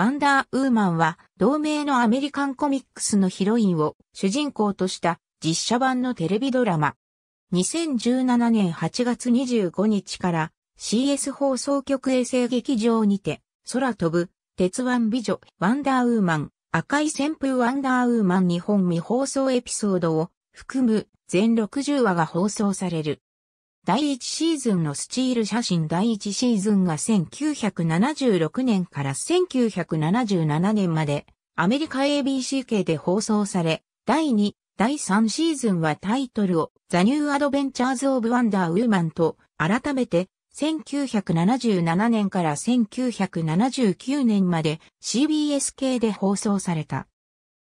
ワンダーウーマンは、同名のアメリカンコミックスのヒロインを主人公とした実写版のテレビドラマ。2017年8月25日から CS 放送局衛星劇場にて、空飛ぶ、鉄腕美女、ワンダーウーマン、赤い旋風ワンダーウーマン日本未放送エピソードを含む全60話が放送される。第1シーズンのスチール写真第1シーズンが1976年から1977年までアメリカ ABC 系で放送され、第2、第3シーズンはタイトルをザ・ニュー・アドベンチャーズ・オブ・ワンダー・ウーマンと改めて1977年から1979年まで CBS 系で放送された。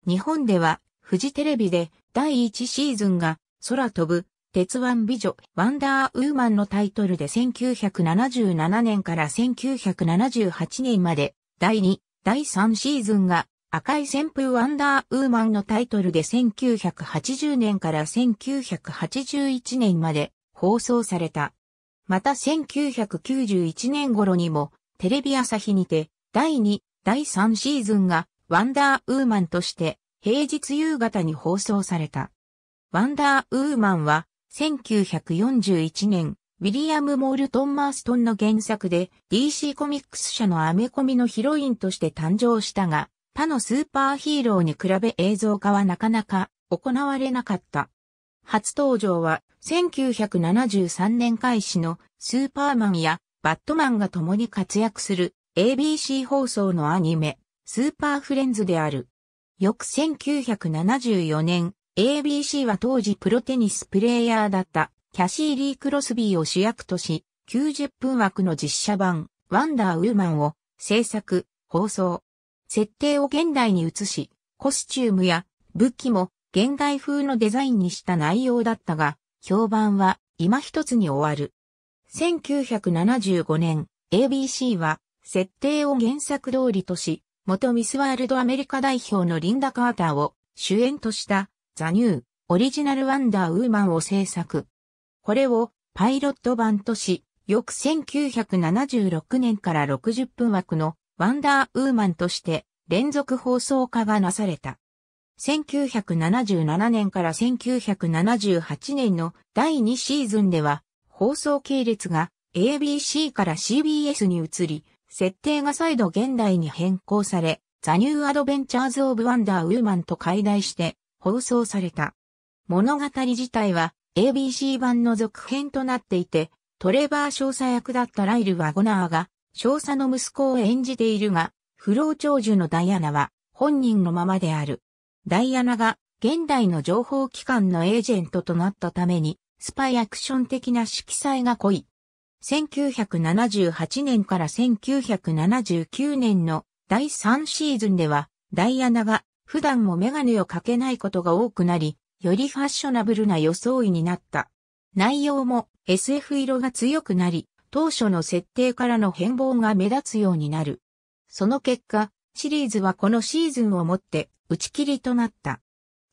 日本ではフジテレビで第1シーズンが空飛ぶ鉄腕美女、ワンダーウーマンのタイトルで1977年から1978年まで、第2、第3シーズンが、赤い旋風ワンダーウーマンのタイトルで1980年から1981年まで放送された。また1991年頃にも、テレビ朝日にて、第2、第3シーズンが、ワンダーウーマンとして、平日夕方に放送された。ワンダーウーマンは、1941年、ウィリアム・モールトン・マーストンの原作で DC コミックス社のアメコミのヒロインとして誕生したが、他のスーパーヒーローに比べ映像化はなかなか行われなかった。初登場は1973年開始のスーパーマンやバットマンが共に活躍する ABC 放送のアニメスーパーフレンズである。翌1974年 ABC は当時プロテニスプレーヤーだったキャシー・リー・クロスビーを主役とし、90分枠の実写版、ワンダーウーマンを制作、放送。設定を現代に移し、コスチュームや武器も現代風のデザインにした内容だったが、評判は今一つに終わる。1975年、ABC は設定を原作通りとし、元ミスワールドアメリカ代表のリンダ・カーターを主演としたザ・ニュー、オリジナル・ワンダー・ウーマンを制作。これをパイロット版とし、翌1976年から60分枠のワンダー・ウーマンとして連続放送化がなされた。1977年から1978年の第2シーズンでは、放送系列が ABC から CBS に移り、設定が再度現代に変更され、ザ・ニュー・アドベンチャーズ・オブ・ワンダー・ウーマンと解題して、放送された。物語自体は ABC 版の続編となっていて、トレバー少佐役だったライル・ワゴナーが少佐の息子を演じているが、不老長寿のダイアナは本人のままである。ダイアナが現代の情報機関のエージェントとなったために、スパイアクション的な色彩が濃い。1978年から1979年の第3シーズンでは、ダイアナが普段もメガネをかけないことが多くなり、よりファッショナブルな装いになった。内容も SF 色が強くなり、当初の設定からの変貌が目立つようになる。その結果、シリーズはこのシーズンをもって打ち切りとなった。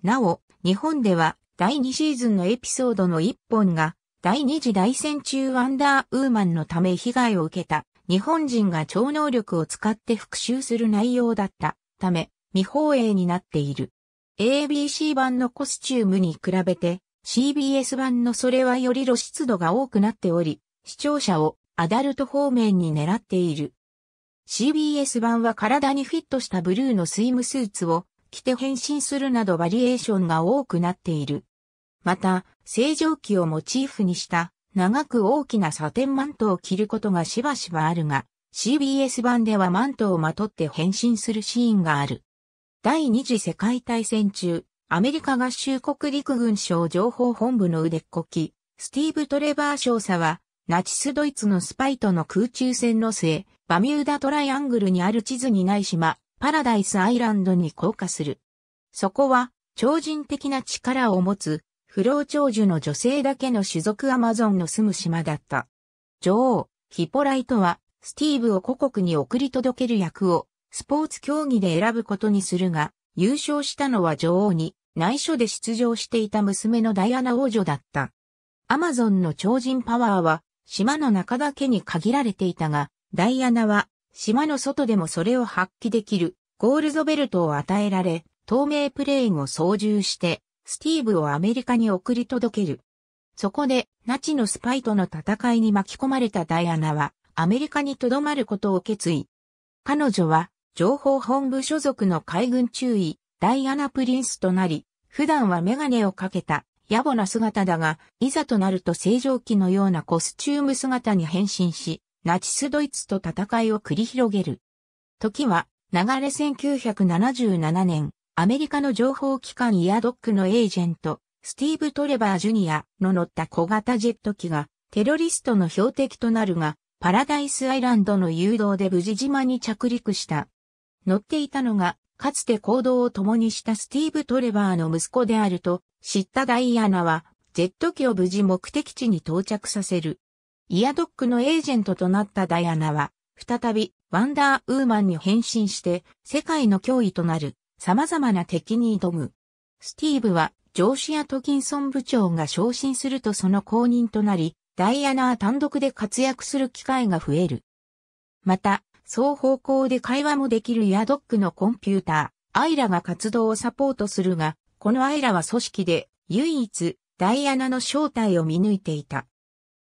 なお、日本では第2シーズンのエピソードの1本が第2次大戦中ワンダーウーマンのため被害を受けた日本人が超能力を使って復讐する内容だったため未放映になっている。ABC 版のコスチュームに比べて CBS 版のそれはより露出度が多くなっており、視聴者をアダルト方面に狙っている。CBS 版は体にフィットしたブルーのスイムスーツを着て変身するなどバリエーションが多くなっている。また、正常期をモチーフにした長く大きなサテンマントを着ることがしばしばあるが、CBS 版ではマントをまとって変身するシーンがある。第二次世界大戦中、アメリカ合衆国陸軍省情報本部の腕っこき、スティーブ・トレバー少佐は、ナチスドイツのスパイとの空中戦の末、バミューダトライアングルにある地図にない島、パラダイスアイランドに降下する。そこは、超人的な力を持つ、不老長寿の女性だけの種族アマゾンの住む島だった。女王、ヒポライトは、スティーブを故国に送り届ける役を、スポーツ競技で選ぶことにするが、優勝したのは女王に内緒で出場していた娘のダイアナ王女だった。アマゾンの超人パワーは島の中だけに限られていたが、ダイアナは島の外でもそれを発揮できるゴールドベルトを与えられ、透明プレーンを操縦してスティーブをアメリカに送り届ける。そこでナチのスパイとの戦いに巻き込まれたダイアナはアメリカに留まることを決意。彼女は情報本部所属の海軍中尉、ダイアナ・プリンスとなり、普段はメガネをかけた野暮な姿だが、いざとなると正常期のようなコスチューム姿に変身し、ナチスドイツと戦いを繰り広げる。時は、流れ1977年、アメリカの情報機関イヤドックのエージェント、スティーブ・トレバー・ジュニアの乗った小型ジェット機が、テロリストの標的となるが、パラダイスアイランドの誘導で無事島に着陸した。乗っていたのが、かつて行動を共にしたスティーブ・トレバーの息子であると知ったダイアナは、ジェット機を無事目的地に到着させる。イアドックのエージェントとなったダイアナは、再びワンダーウーマンに変身して、世界の脅威となる様々な敵に挑む。スティーブは、ジョーシア・トキンソン部長が昇進するとその公認となり、ダイアナは単独で活躍する機会が増える。また、双方向で会話もできるヤドックのコンピューター、アイラが活動をサポートするが、このアイラは組織で唯一ダイアナの正体を見抜いていた。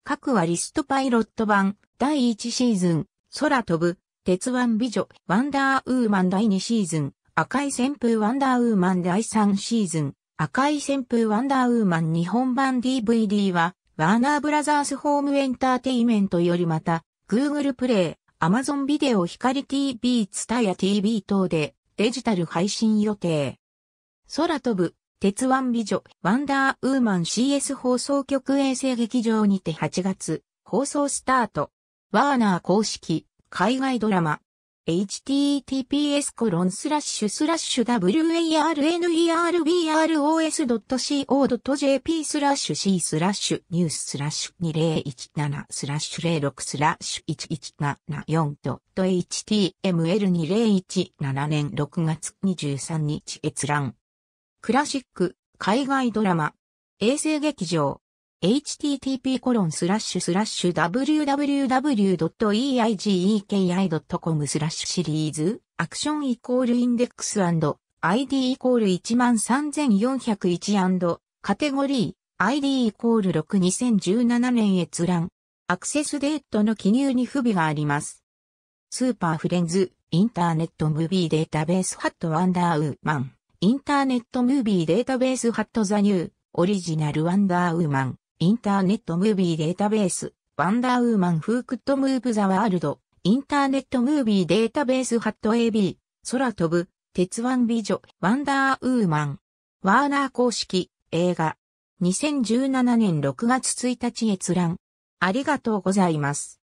各はリストパイロット版第1シーズン、空飛ぶ、鉄腕美女、ワンダーウーマン第2シーズン、赤い旋風ワンダーウーマン第3シーズン、赤い旋風ワンダーウーマン日本版 DVD は、ワーナーブラザースホームエンターテイメントよりまた、Google プレイ、Amazon ビデオ光 TV ツタヤ TV 等でデジタル配信予定。空飛ぶ、鉄腕美女、ワンダーウーマン CS 放送局衛星劇場にて8月、放送スタート。ワーナー公式、海外ドラマ、https コロンスラッシュスラッシュ w a r n e r b r o s c o j p スラッシュ c スラッシュニューススラッシュ2017スラッシュ06スラッシュ1174ドット html2017 年6月23日閲覧クラシック海外ドラマ衛星劇場 http://www.eigeki.com スラッシュシリーズ、アクションイコールインデックス &ID イコール 13401& カテゴリー、ID イコール6 2017年閲覧。アクセスデートの記入に不備があります。スーパーフレンズ、インターネットムービーデータベースハットワンダーウーマン、インターネットムービーデータベースハットザニュー、オリジナルワンダーウーマン。インターネットムービーデータベース、ワンダーウーマンフークットムーブザワールド、インターネットムービーデータベースハット AB、空飛ぶ、鉄腕美女、ワンダーウーマン。ワーナー公式、映画。2017年6月1日閲覧。ありがとうございます。